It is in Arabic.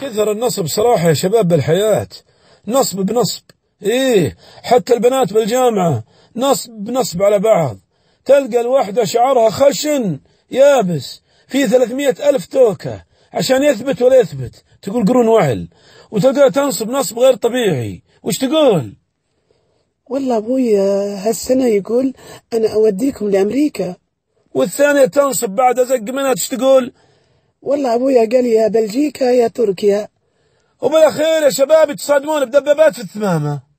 كثر النصب صراحة يا شباب بالحياة نصب بنصب ايه حتى البنات بالجامعة نصب بنصب على بعض تلقى الواحدة شعرها خشن يابس في ثلاثمية ألف توكة عشان يثبت ولا يثبت تقول قرون وعل وتلقاها تنصب نصب غير طبيعي وش تقول والله أبوي آه، هالسنة يقول أنا أوديكم لأمريكا والثانية تنصب بعد أزق منها تقول والله أبويا قال يا بلجيكا يا تركيا وبالأخير يا شباب تصادمون بدبابات في الثمامة